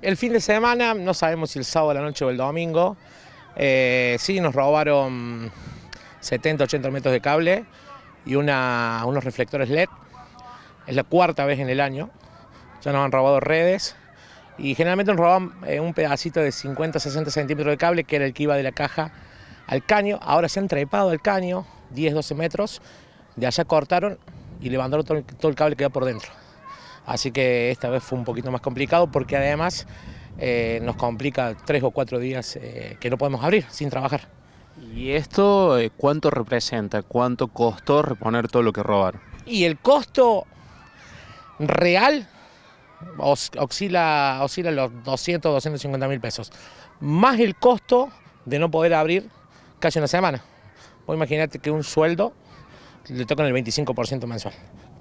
El fin de semana, no sabemos si el sábado a la noche o el domingo, eh, sí nos robaron 70, 80 metros de cable y unos reflectores LED. Es la cuarta vez en el año. Ya nos han robado redes y generalmente nos roban eh, un pedacito de 50, 60 centímetros de cable que era el que iba de la caja al caño. Ahora se han trepado al caño, 10, 12 metros. De allá cortaron y levantaron todo, el cable que iba por dentro. Así que esta vez fue un poquito más complicado porque además eh, nos complica tres o cuatro días eh, que no podemos abrir sin trabajar. ¿Y esto eh, cuánto representa? ¿Cuánto costó reponer todo lo que robaron? Y el costo real oscila, oscila los 200, 250 mil pesos. Más el costo de no poder abrir casi una semana. Vos imaginate que un sueldo le tocan el 25% mensual,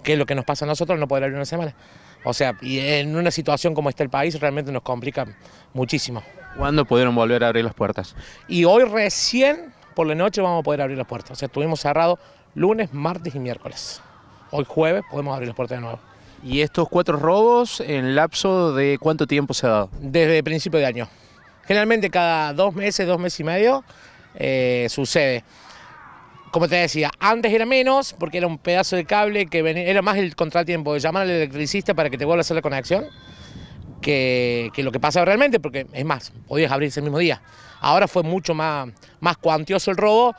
¿Qué es lo que nos pasa a nosotros no poder abrir una semana. O sea, y en una situación como está el país realmente nos complica muchísimo. ¿Cuándo pudieron volver a abrir las puertas? Y hoy recién por la noche vamos a poder abrir las puertas. O sea, estuvimos cerrados lunes, martes y miércoles. Hoy jueves podemos abrir las puertas de nuevo. ¿Y estos cuatro robos en lapso de cuánto tiempo se ha dado? Desde principio de año. Generalmente cada dos meses, dos meses y medio eh, sucede como te decía, antes era menos porque era un pedazo de cable que era más el contratiempo de llamar al electricista para que te vuelva a hacer la conexión que, lo que pasa realmente, porque es más, podías abrirse el mismo día. Ahora fue mucho más, más cuantioso el robo,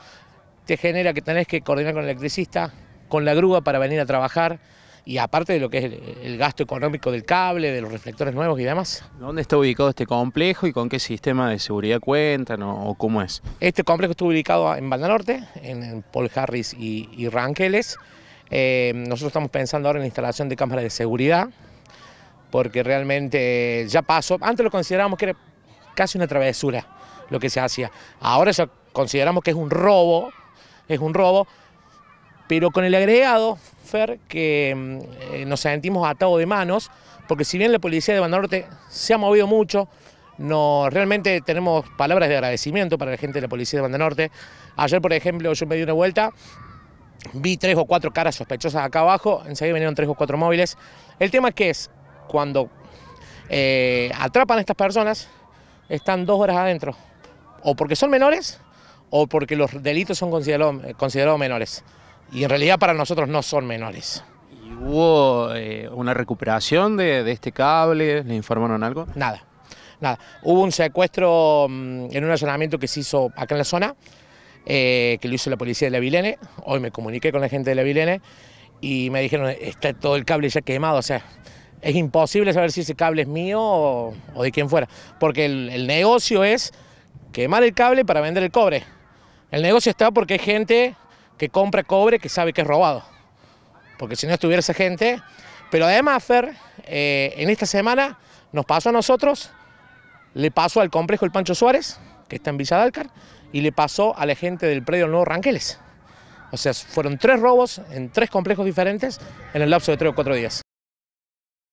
te genera que tenés que coordinar con el electricista, con la grúa para venir a trabajar y aparte de lo que es el, gasto económico del cable, de los reflectores nuevos y demás. ¿Dónde está ubicado este complejo y con qué sistema de seguridad cuentan o, cómo es? Este complejo está ubicado en Banda en, Paul Harris y, y eh, nosotros estamos pensando ahora en la instalación de cámaras de seguridad, porque realmente eh, ya pasó, antes lo considerábamos que era casi una travesura lo que se hacía, ahora ya consideramos que es un robo, es un robo, pero con el agregado, Fer, que mm, eh, nos sentimos atados de manos, porque si bien la policía de Banda Norte se ha movido mucho, no, realmente tenemos palabras de agradecimiento para la gente de la policía de Banda Norte. Ayer, por ejemplo, yo me di una vuelta, vi tres o cuatro caras sospechosas acá abajo, enseguida vinieron tres o cuatro móviles. El tema es que es, cuando eh, atrapan a estas personas, están dos horas adentro, o porque son menores, o porque los delitos son considerados eh, menores y en realidad para nosotros no son menores. ¿Y hubo eh, una recuperación de, este cable? ¿Le informaron algo? Nada, nada. Hubo un secuestro mm, en un allanamiento que se hizo acá en la zona, eh, que lo hizo la policía de la Vilene. Hoy me comuniqué con la gente de la Vilene y me dijeron, está todo el cable ya quemado, o sea, es imposible saber si ese cable es mío o, de quién fuera, porque el, el, negocio es quemar el cable para vender el cobre. El negocio está porque hay gente que compra cobre que sabe que es robado. Porque si no estuviera esa gente. Pero además, Fer, eh, en esta semana nos pasó a nosotros, le pasó al complejo El Pancho Suárez, que está en Villa y le pasó a la gente del predio Nuevo Ranqueles. O sea, fueron tres robos en tres complejos diferentes en el lapso de tres o cuatro días.